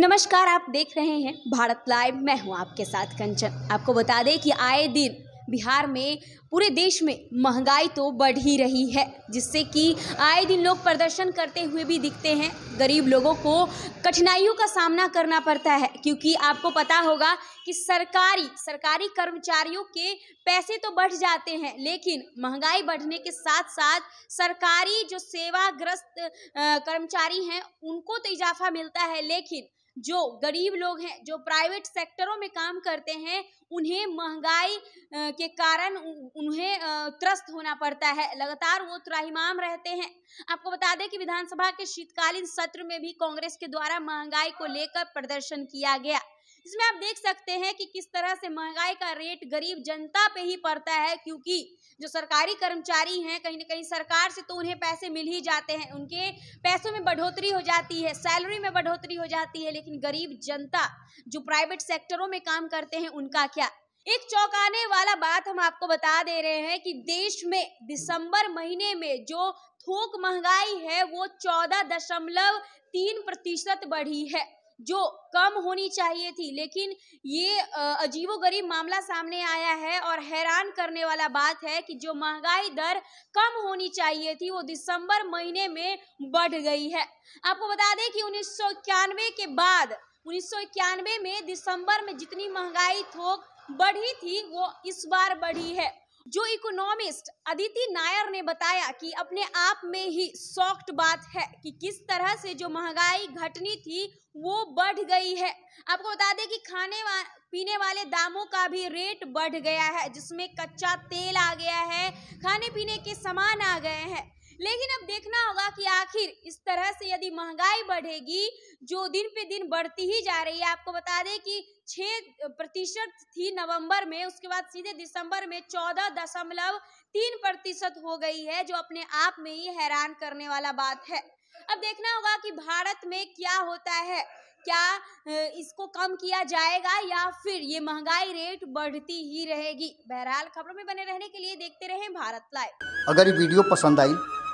नमस्कार आप देख रहे हैं भारत लाइव मैं हूं आपके साथ कंचन आपको बता दें कि आए दिन बिहार में पूरे देश में महंगाई तो बढ़ ही रही है जिससे कि आए दिन लोग प्रदर्शन करते हुए भी दिखते हैं गरीब लोगों को कठिनाइयों का सामना करना पड़ता है क्योंकि आपको पता होगा कि सरकारी सरकारी कर्मचारियों के पैसे तो बढ़ जाते हैं लेकिन महंगाई बढ़ने के साथ साथ सरकारी जो सेवाग्रस्त कर्मचारी हैं उनको तो इजाफा मिलता है लेकिन जो गरीब लोग हैं जो प्राइवेट सेक्टरों में काम करते हैं उन्हें महंगाई के कारण उन्हें त्रस्त होना पड़ता है लगातार वो त्राहिमाम रहते हैं आपको बता दें कि विधानसभा के शीतकालीन सत्र में भी कांग्रेस के द्वारा महंगाई को लेकर प्रदर्शन किया गया इसमें आप देख सकते हैं कि किस तरह से महंगाई का रेट गरीब जनता पे ही पड़ता है क्योंकि जो सरकारी कर्मचारी हैं कहीं ना कहीं सरकार से तो उन्हें पैसे मिल ही जाते हैं उनके पैसों में बढ़ोतरी हो जाती है सैलरी में बढ़ोतरी हो जाती है लेकिन गरीब जनता जो प्राइवेट सेक्टरों में काम करते हैं उनका क्या एक चौंकाने वाला बात हम आपको बता दे रहे हैं कि देश में दिसंबर महीने में जो थोक महंगाई है वो चौदह दशमलव तीन प्रतिशत बढ़ी है जो कम होनी चाहिए थी लेकिन ये अजीबोगरीब मामला सामने आया है और हैरान करने वाला बात है कि जो महंगाई दर कम होनी चाहिए थी वो दिसंबर महीने में बढ़ गई है आपको बता दें कि उन्नीस के बाद उन्नीस में दिसंबर में जितनी महंगाई थोक बढ़ी थी वो इस बार बढ़ी है जो इकोनॉमिस्ट अदिति नायर ने बताया कि अपने आप में ही सॉफ्ट बात है कि किस तरह से जो महंगाई घटनी थी वो बढ़ गई है आपको बता दें कि खाने वा, पीने वाले दामों का भी रेट बढ़ गया है जिसमें कच्चा तेल आ गया है खाने पीने के सामान आ गए हैं लेकिन अब देखना होगा कि आखिर इस तरह से यदि महंगाई बढ़ेगी जो दिन पे दिन बढ़ती ही जा रही है आपको बता दें कि छह प्रतिशत थी नवंबर में उसके बाद सीधे दिसंबर में चौदह दशमलव तीन प्रतिशत हो गई है जो अपने आप में ही हैरान करने वाला बात है अब देखना होगा कि भारत में क्या होता है क्या इसको कम किया जाएगा या फिर ये महंगाई रेट बढ़ती ही रहेगी बहरहाल खबरों में बने रहने के लिए देखते रहें भारत लाइव अगर ये वीडियो पसंद आई